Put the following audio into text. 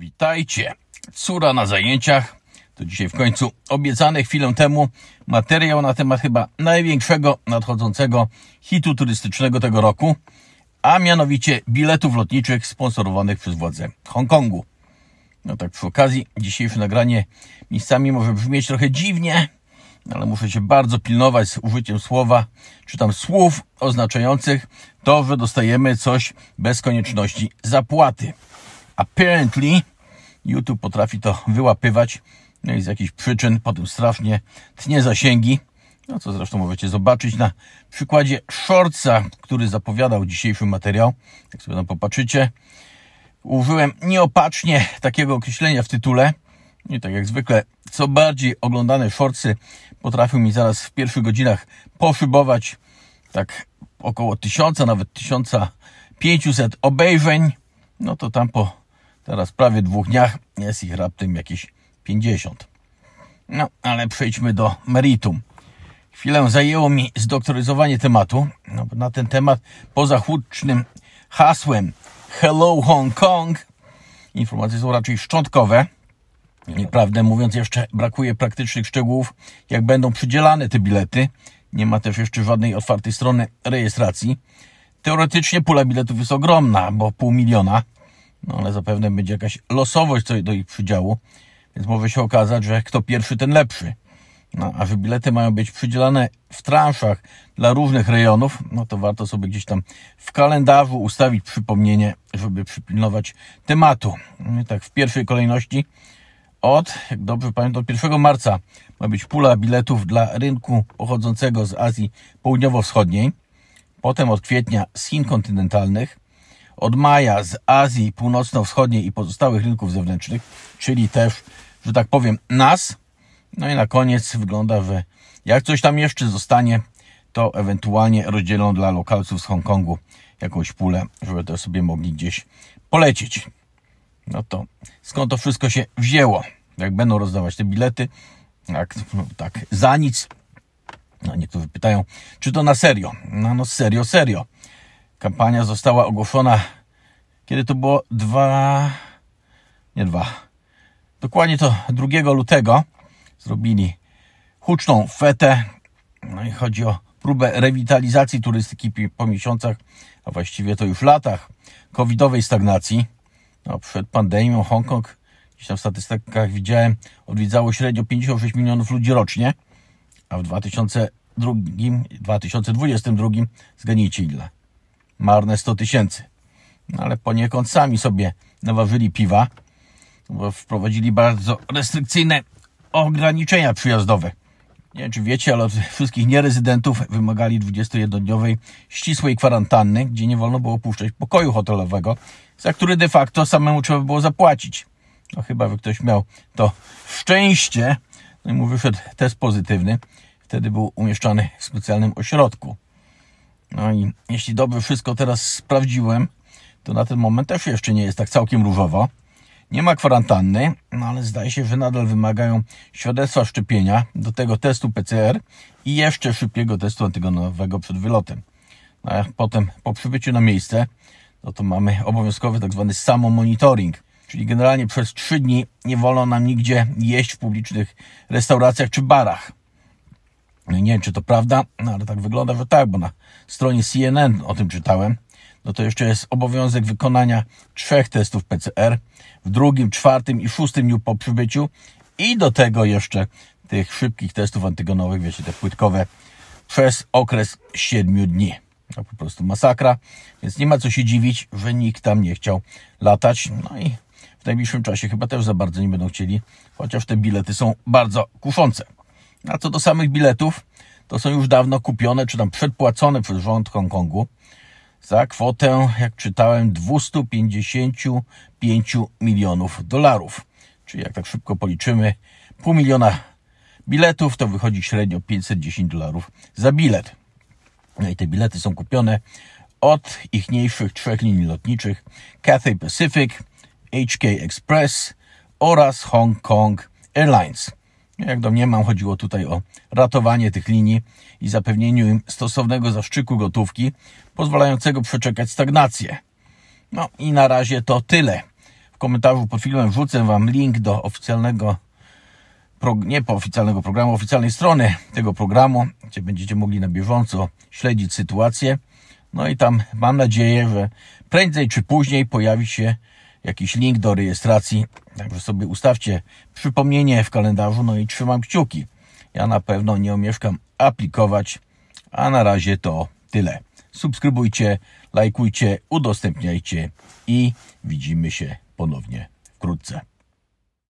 Witajcie. Córa na zajęciach. To dzisiaj w końcu obiecany chwilę temu materiał na temat chyba największego nadchodzącego hitu turystycznego tego roku, a mianowicie biletów lotniczych sponsorowanych przez władze Hongkongu. No tak przy okazji, dzisiejsze nagranie miejscami może brzmieć trochę dziwnie, ale muszę się bardzo pilnować z użyciem słowa, czy tam słów oznaczających to, że dostajemy coś bez konieczności zapłaty. Apparently YouTube potrafi to wyłapywać no i z jakichś przyczyn potem strasznie tnie zasięgi. No co zresztą możecie zobaczyć na przykładzie shortsa, który zapowiadał dzisiejszy materiał. Jak sobie tam popatrzycie, użyłem nieopatrznie takiego określenia w tytule. I tak jak zwykle, co bardziej oglądane shortsy potrafił mi zaraz w pierwszych godzinach poszybować tak około 1000, nawet 1500 obejrzeń. No to tam po Teraz w prawie dwóch dniach jest ich raptem jakieś 50. No, ale przejdźmy do meritum. Chwilę zajęło mi zdoktoryzowanie tematu. No, na ten temat poza hucznym hasłem Hello Hong Kong informacje są raczej szczątkowe. I prawdę mówiąc, jeszcze brakuje praktycznych szczegółów, jak będą przydzielane te bilety. Nie ma też jeszcze żadnej otwartej strony rejestracji. Teoretycznie pula biletów jest ogromna, bo pół miliona. No ale zapewne będzie jakaś losowość co do ich przydziału, więc może się okazać, że kto pierwszy, ten lepszy. No, a że bilety mają być przydzielane w transzach dla różnych rejonów, no to warto sobie gdzieś tam w kalendarzu ustawić przypomnienie, żeby przypilnować tematu. No tak w pierwszej kolejności od, jak dobrze pamiętam, od 1 marca ma być pula biletów dla rynku pochodzącego z Azji Południowo-Wschodniej, potem od kwietnia z Chin kontynentalnych, od maja z Azji Północno-Wschodniej i pozostałych rynków zewnętrznych, czyli też, że tak powiem, nas. No i na koniec wygląda, że jak coś tam jeszcze zostanie, to ewentualnie rozdzielą dla lokalców z Hongkongu jakąś pulę, żeby to sobie mogli gdzieś polecieć. No to skąd to wszystko się wzięło? Jak będą rozdawać te bilety, Jak? No tak za nic. No, niektórzy pytają, czy to na serio? No, no serio, serio. Kampania została ogłoszona, kiedy to było dwa, nie dwa, dokładnie to 2 lutego zrobili huczną fetę. No i chodzi o próbę rewitalizacji turystyki po miesiącach, a właściwie to już latach covidowej stagnacji. No, przed pandemią Hongkong, gdzieś tam w statystykach widziałem, odwiedzało średnio 56 milionów ludzi rocznie, a w 2002, 2022 zganicie ile marne 100 tysięcy. No ale poniekąd sami sobie naważyli piwa, bo wprowadzili bardzo restrykcyjne ograniczenia przyjazdowe. Nie wiem, czy wiecie, ale od wszystkich nierezydentów wymagali 21-dniowej ścisłej kwarantanny, gdzie nie wolno było opuszczać pokoju hotelowego, za który de facto samemu trzeba było zapłacić. No chyba, by ktoś miał to szczęście, no i mu wyszedł test pozytywny, wtedy był umieszczany w specjalnym ośrodku. No i jeśli dobrze wszystko teraz sprawdziłem, to na ten moment też jeszcze nie jest tak całkiem różowo. Nie ma kwarantanny, no ale zdaje się, że nadal wymagają świadectwa szczepienia, do tego testu PCR i jeszcze szybkiego testu antygonowego przed wylotem. No a potem po przybyciu na miejsce, no to mamy obowiązkowy tak zwany samomonitoring, czyli generalnie przez trzy dni nie wolno nam nigdzie jeść w publicznych restauracjach czy barach nie wiem, czy to prawda, no, ale tak wygląda, że tak, bo na stronie CNN o tym czytałem, no to jeszcze jest obowiązek wykonania trzech testów PCR w drugim, czwartym i szóstym dniu po przybyciu i do tego jeszcze tych szybkich testów antygonowych, wiecie, te płytkowe, przez okres siedmiu dni. To no, po prostu masakra, więc nie ma co się dziwić, że nikt tam nie chciał latać. No i w najbliższym czasie chyba też za bardzo nie będą chcieli, chociaż te bilety są bardzo kuszące. A co do samych biletów, to są już dawno kupione, czy tam przedpłacone przez rząd Hongkongu za kwotę, jak czytałem, 255 milionów dolarów. Czyli jak tak szybko policzymy, pół miliona biletów to wychodzi średnio 510 dolarów za bilet. No i te bilety są kupione od ichniejszych trzech linii lotniczych Cathay Pacific, HK Express oraz Hong Kong Airlines. Jak do mnie mam, chodziło tutaj o ratowanie tych linii i zapewnieniu im stosownego zaszczyku gotówki, pozwalającego przeczekać stagnację. No i na razie to tyle. W komentarzu pod filmem wrzucę Wam link do oficjalnego, nie po oficjalnego programu, oficjalnej strony tego programu, gdzie będziecie mogli na bieżąco śledzić sytuację. No i tam mam nadzieję, że prędzej czy później pojawi się jakiś link do rejestracji. Także sobie ustawcie przypomnienie w kalendarzu, no i trzymam kciuki. Ja na pewno nie omieszkam aplikować, a na razie to tyle. Subskrybujcie, lajkujcie, udostępniajcie i widzimy się ponownie wkrótce.